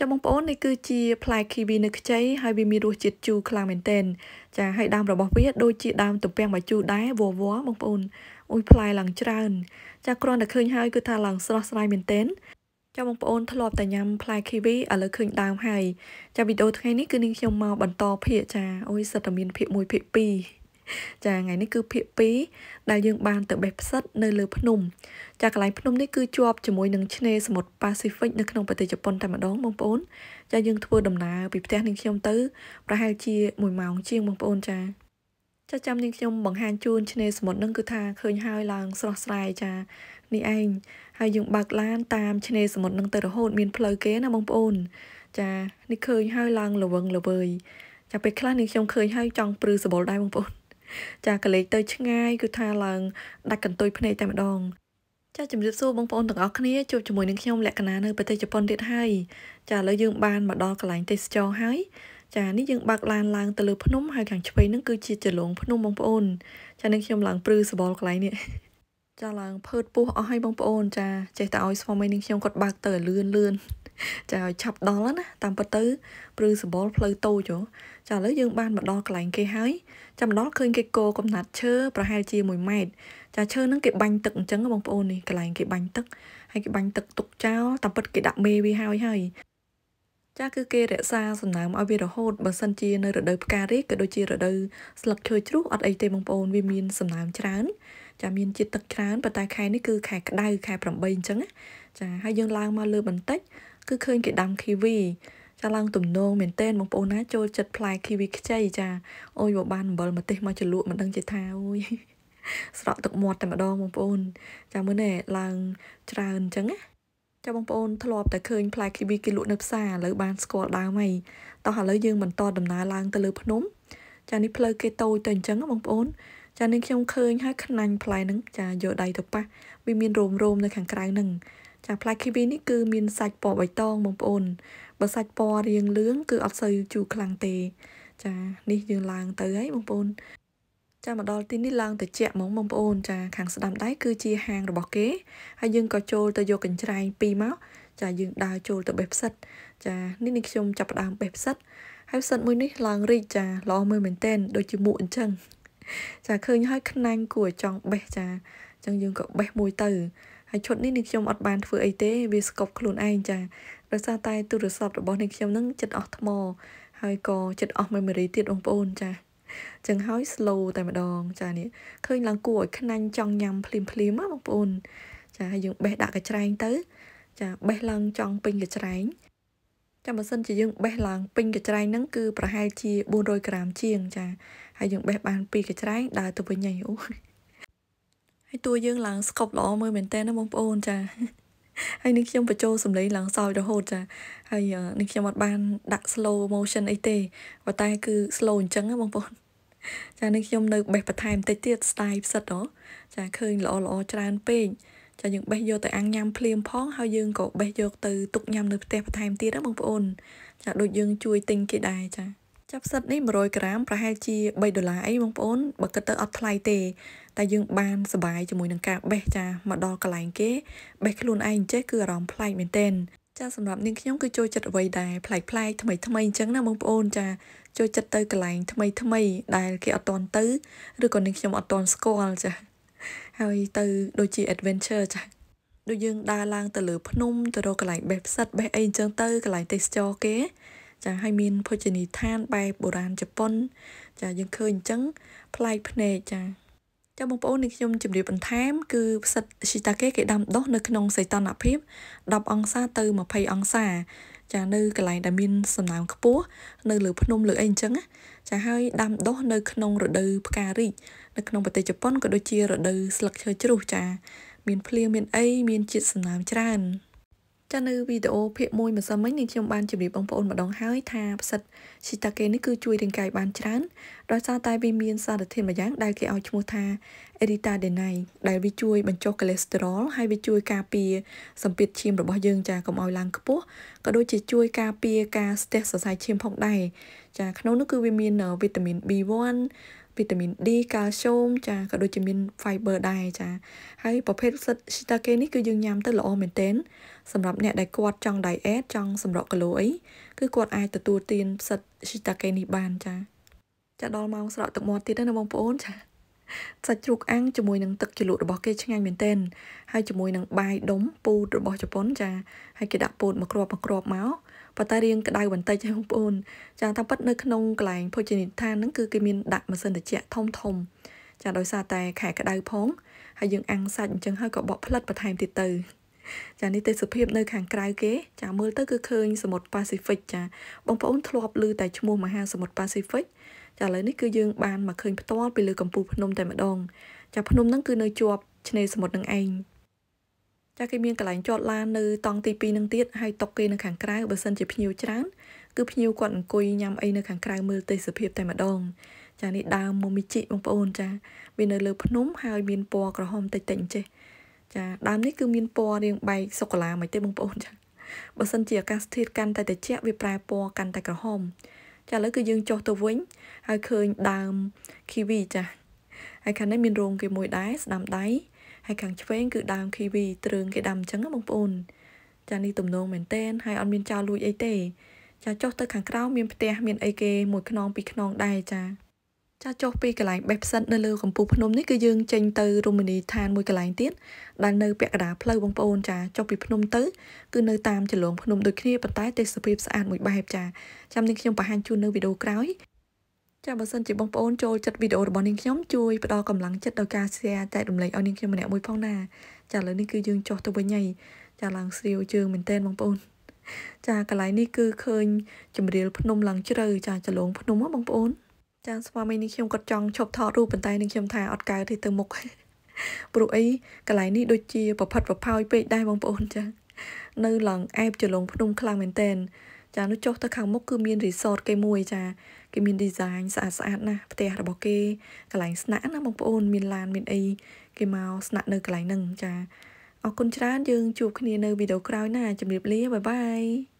ចាបងប្អូននេះគឺជាផ្លែគីវីនៅខ្ចីហើយវាមានរសជាតិជូរខ្លាំងមែនទែនចាហើយដើមរបស់វាដូចជាដើមទំពាំងបាយជូរដែរវវបងប្អូនអុយផ្លែឡើងច្រើនចាគ្រាន់តែឃើញហើយគឺថាឡើងស្រស់ស្រាយមែនទែនចាបងប្អូនធ្លាប់តែញ៉ាំផ្លែគីវីឥឡូវឃើញដើមហើយចាវីដេអូថ្ងៃនេះគឺនាងខ្ញុំមកបន្តភាគចាអុយសិតតែមានភាគ1ភាគ2ចាថ្ងៃនេះគឺភាគ2ដែលយើង បានទៅបេះផ្សិតនៅលើភ្នំចាកន្លែងភ្នំនេះគឺជាប់ជាមួយនឹងឆ្នេរសមុទ្រប៉ាស៊ីហ្វិកនៅក្នុងប្រទេសជប៉ុនតែម្ដងបងប្អូនចាយើងធ្វើដំណើរពីផ្ទះនាងខ្ញុំទៅប្រហែលជា1ម៉ោងជាងបងប្អូនចាចាចាំនាងខ្ញុំបង្ហាញជូនឆ្នេរសមុទ្រនឹងគឺថាឃើញហើយឡើងស្រស់ស្រាយចានេះឯងហើយយើងបើកឡានតាមឆ្នេរសមុទ្រនឹងទៅរហូតមានផ្លូវគេណាបងប្អូន ចានេះឃើញហើយឡើងល្វឹងល្វើយចាពេលខ្លះនាងខ្ញុំឃើញហើយចង់ព្រឺសបុលដែរបងប្អូនចាកលេចទៅ ឆ្ងាយគឺថាឡើងដាច់កន្ទុយភ្នែកតែម្ដងចាជំរាបសួរបងប្អូនទាំងអស់គ្នាជួបជាមួយនឹងខ្ញុំលក្ខណានៅប្រទេសជប៉ុនទៀតហើយចាឥឡូវយើងបានមកដល់កន្លែងទេសចរហើយចានេះយើងបើកឡានឡើងទៅលើភ្នំហើយខាងឆ្វេងហ្នឹងគឺជាចលងភ្នំបងប្អូនចានឹងខ្ញុំឡើងព្រឺសបល់កន្លែងនេះចាឡើងភើតពោះអស់ហើយបងប្អូនចាចេះតែឲ្យស្វាមីនឹងខ្ញុំគាត់បើកទៅលឿនលឿនចាឲ្យឆាប់ដល់ណាតាមពិតទៅព្រឺសបល់ផ្លូវតូចចាឥឡូវយើង បានមកដល់កន្លែងគេហើយចាំដល់ឃើញគេគោកំណាត់ឈើប្រហែលជា1ម៉ែត្រចាឈើហ្នឹងគេបាញ់ទឹកអញ្ចឹងបងប្អូននេះកន្លែងគេបាញ់ទឹក ហើយគេបាញ់ទឹកទុកចោលតាមពិតគេដាក់មេវាហើយហើយចាគឺគេរក្សាសំណើមឲ្យវារហូតបើសិនជានៅរដូវផ្ការីក៏ដូចជារដូវស្លឹកឈើជ្រុះអត់អីទេបងប្អូន វាមានសំណើមច្រើនចាមានជាតិទឹកច្រើនប៉ុន្តែ ខែនេះគឺ ខែក្តៅខែ8អញ្ចឹងចាហើយយើងឡើងមកលើបន្តិចគឺឃើញ គេដាំ kiwi ចាឡើងទំនងមែនតែនបងប្អូនណាចូលចិត្តផ្លែ kiwi ខ្ចីចាអូយបើបានអំបិលម្ទេសមកជលក់មិនដឹងជាថាអូយស្រក់ទឹកមាត់តែម្ដងបងប្អូន ចាមើលណែឡើងច្រើនអញ្ចឹងណាចាបងប្អូនធ្លាប់តែឃើញផ្លែ kiwi គេលក់នៅផ្សារឥឡូវបានស្គាល់ដើមហើយតោះឥឡូវយើងបន្តដំណើរឡើងទៅលើភ្នំចានេះផ្លូវគេតូចទៅអញ្ចឹងបងប្អូនចានេះខ្ញុំឃើញហើយខ្នាញ់ផ្លែហ្នឹងចាយកដៃទៅប៉ះវាមានរោមរោមនៅខាងក្រៅហ្នឹងចាផ្លែគីវីនេះគឺមានសាច់ពណ៌បៃតងបងប្អូនបើសាច់ពណ៌រៀងលឿងគឺអត់សូវជូរខ្លាំងទេចានេះយើងឡើងទៅហើយបងប្អូនចាមកដល់ទីនេះឡើងទៅជែកហ្មងបងប្អូនចាខាងស្ដាំដៃគឺជាហាងរបស់គេហើយយើងក៏ចូលទៅយកកញ្ច្រែងពីរមកចាយើងដើរចូលទៅបេះផ្សិតចា នេះនេះខ្ញុំចាប់ផ្ដើមបេះផ្សិតហើយផ្សិតមួយនេះឡើងរីកចាល្អមើលមែនទែនដូចជាមួកអញ្ចឹងចាឃើញហើយខ្នាញ់គួរចង់បេះចាអញ្ចឹងយើងក៏បេះមួយទៅហើយឈុតនេះនេះខ្ញុំអត់បានធ្វើអីទេវាស្កប់ខ្លួនឯងចាដោយសារតែទូរស័ព្ទរបស់នេះខ្ញុំនឹងចិត្តអស់ថ្ម ហើយក៏ចិត្តអស់ memory ទៀតបងប្អូនចាចឹងហើយ slow តែម្ដងចានេះឃើញឡើងគួរឲ្យខ្នាញ់ចង់ញ៉ាំភ្លាមភ្លាមណាបងប្អូន ចាហើយយើងបេះដាក់កញ្ច្រែងទៅ ចាបេះឡើងចង់ពេញកញ្ច្រែងចាំបើសិនជាយើង បេះឡើងពេញកញ្ច្រែងហ្នឹងគឺប្រហែលជា400ក្រាមជាង ចាហើយយើងបេះបាន2កញ្ច្រែងដើរទៅវិញហើយអូយហើយតួយើងឡើងស្កប់ល្អមើលមែនតើណាបងប្អូន ចាហើយនឹងខ្ញុំបញ្ចូលសម្លេងឡើងសោយរហូតចាហើយនឹងខ្ញុំអត់បានដាក់ slow motion អីទេប៉ុន្តែគឺ slow អញ្ចឹងបងប្អូនចានឹងខ្ញុំនៅបេះបន្ថែមតិចទៀត style ផ្សិតហ៎ចាឃើញល្អល្អច្រើនពេកចាយើងបេះយកទៅអាំងញ៉ាំភ្លាមផងហើយយើងក៏បេះយកទៅទុកញ៉ាំនៅផ្ទះបន្ថែមទៀតណាបងប្អូនចាដូចយើងជួយទិញគេដែរចាចាប់ផ្សិតនេះ100ក្រាមប្រហែលជា3ដុល្លារអីបងប្អូនបើគិតទៅអត់ថ្លៃទេតែយើងបានសបាយជាមួយនឹងការបេះចាមកដល់កន្លែងគេបេះខ្លួនឯងចេះគឺអារម្មណ៍ប្លែកមែនទែនចាសម្រាប់នាងខ្ញុំគឺចូលចិត្តអ្វីដែលប្លែកប្លែកថ្មីថ្មីអញ្ចឹងណាបងប្អូនចាចូលចិត្តទៅកន្លែងថ្មីថ្មីដែលគេអត់តន់ទៅឬក៏នាងខ្ញុំអត់តន់ស្គាល់ចាហើយទៅដូចជា adventure ចាដូចយើងដើរឡើងទៅលើភ្នំទៅរកកន្លែងបេះផ្សិតបេះអីអញ្ចឹងទៅកន្លែងទេសចរគេចាហើយមានភោជនីយដ្ឋានបែបបុរាណជប៉ុន ចាយើងឃើញអញ្ចឹងប្លែកភ្នែកចាចាបងប្អូននេះខ្ញុំជម្រាបបន្ថែមគឺផ្សិតស៊ីតាកេគេដាំដុះនៅក្នុងសីតុណ្ហភាព10អង្សាទៅ20អង្សា ចា នៅកន្លែងដែលមានសំណើមខ្ពស់នៅលើភ្នំ លើអីអញ្ចឹងចាហើយដាំដុះនៅក្នុង រដូវផ្ការីកនៅក្នុងប្រទេសជប៉ុនក៏ដូចជារដូវស្លឹកឈើជ្រុះចា មានភ្លៀងមានអីមានជាតិសំណើមច្រើនចានៅវីដេអូភាគ1ម្សិលមិញនេះខ្ញុំបានជម្រាបបងប្អូនម្ដង ហើយថាផ្សិតឈីតាកេនេះគឺជួយរាងកាយបានច្រើនដោយសារតែវាមានសារធាតុមួយយ៉ាងដែលគេឲ្យឈ្មោះថា erythrodenine ដែលវាជួយបញ្ចុះ cholesterol ហើយវាជួយការពារសម្ពាធឈាមរបស់យើងចាកុំឲ្យឡើងខ្ពស់ក៏ដូចជាជួយ ការពារការស្ទះសរសៃឈាមផងដែរចាក្នុងនោះគឺវាមានវីតាមីន B1 វីតាមីន D កាល់ស្យូមចាក៏ដូចជាមាន fiber ដែរចាហើយប្រភេទផ្សិត shiitake នេះគឺយើងញ៉ាំទៅល្អមែនទែនសម្រាប់អ្នកដែលគាត់ចង់ diet ចង់សម្រកគីឡូអីគឺគាត់អាចទទួលទានផ្សិត shiitake នេះបានចាចាដល់ម៉ោងស្រក់ទឹកមាត់ទៀតណាបងប្អូនចាសាច់ជ្រូកអាំងជាមួយនឹងទឹកជ្រលក់របស់គេឆ្ងាញ់មែនទែនហើយជាមួយនឹងបាយដុំពូតរបស់ជប៉ុន ចាហើយគេដាក់ពោតមកគ្រាប់មកគ្រាប់មកប៉ុន្តែរៀងក្តៅបន្តិចហើយបងប្អូនចាតាមពិតនៅក្នុងកន្លែងភោជនីយដ្ឋានហ្នឹងគឺគេមានដាក់ម៉ាស៊ីនត្រជាក់ធំធំចាដោយសារតែ ខែក្តៅផងហើយយើងអាំងសាច់អញ្ចឹងហើយក៏បកផ្លិតបន្ថែមទៀតទៅចានេះទេសភាពនៅ ខាងក្រៅគេចាមើលទៅគឺឃើញសមុទ្រប៉ាស៊ីហ្វិកចា បងប្អូនធ្លាប់ឮតែឈ្មោះមហាសមុទ្រប៉ាស៊ីហ្វិកចាឥឡូវនេះគឺយើងបានមកឃើញផ្ទាល់ពីលើកំពូលភ្នំ តែម្ដង ចាភ្នំហ្នឹងគឺនៅជាប់ឆ្នេរសមុទ្រនឹងឯងចាគេមានកន្លែងចតឡាននៅតង់ទី2នឹងទៀតហើយຕົកគេនៅខាងក្រៅបើសិនជាភ្ញៀវច្រើនគឺភ្ញៀវគាត់អង្គុយញ៉ាំអីនៅខាងក្រៅមើលទេសភាពតែម្ដង ចានេះដើមមូមីជីបងប្អូនចាវានៅលើភ្នំហើយមានពណ៌ក្រហមតិចតិចអញ្ចេះចា ដើមនេះគឺមានពណ៌រាងបែកសូកូឡាមិនទេបងប្អូនចាបើសិនជាអាកាសធាតុកាន់តែត្រជាក់វាប្រែពណ៌កាន់តែក្រហមចាឥឡូវគឺយើងចុះទៅវិញហើយឃើញដើម kiwi ចាហើយខាងនេះមានរោងគេមួយដែរស្ដាំដៃហើយខាងឆ្វេងគឺដើម kiwi ទ្រើងគេដាំអញ្ចឹងបងប្អូនចានេះទំនងមែនតែនហើយអត់មានចោលលួចអីទេចាចុះទៅខាងក្រៅមានផ្ទះមានអីគេមួយខ្នងពីរខ្នងដែរចាចាចុះពីកន្លែងបេះផ្សិតនៅលើកំពូលភ្នំនេះគឺយើងចេញទៅរមណីយដ្ឋានមួយកន្លែងទៀតដែលនៅពាក់កណ្ដាលផ្លូវបងប្អូនចាចុះពីភ្នំទៅគឺនៅតាមចន្លងភ្នំដូចគ្នាប៉ុន្តែទេសភាពស្អាតមួយបែបចាចាំនាងខ្ញុំបង្ហាញជូននៅវីដេអូក្រោយចាបើសិនជាបងប្អូនចូលចិត្តវីដេអូរបស់នាងខ្ញុំជួយផ្ដល់កម្លាំងចិត្តដល់ការ share ចែករំលែកឲ្យនាងខ្ញុំម្នាក់មួយផងណាចាឥឡូវនេះគឺយើងចុះទៅវិញហើយចាឡើងស្រាវជើងមែនតែនបងប្អូនចាកន្លែងនេះគឺឃើញចម្រៀលភ្នំឡើងជ្រៅចាចលងភ្នំហ៎បងប្អូនចាស្វាមីនេះខ្ញុំគាត់ចង់ឈប់ថតរូបប៉ុន្តែនឹងខ្ញុំថាអត់កើទេទៅមុខព្រោះអីកន្លែងនេះដូចជាប្រផិតប្រផោយពេកដែរបងប្អូនចានៅឡងអែបចលងភ្នំខ្លាំងមែនតែនចានោះចុះទៅខាងមុខគឺមានរីសត គេមួយចាគេមាន design ស្អាតស្អាតណាស់ផ្ទះរបស់គេកន្លែងស្នាក់ណាបងប្អូនមានឡានមានអីគេមកស្នាក់នៅកន្លែងហ្នឹងចាអរគុណច្រើនយើងជួបគ្នានៅ វីដេអូក្រោយណាជម្រាបលាបាយបាយ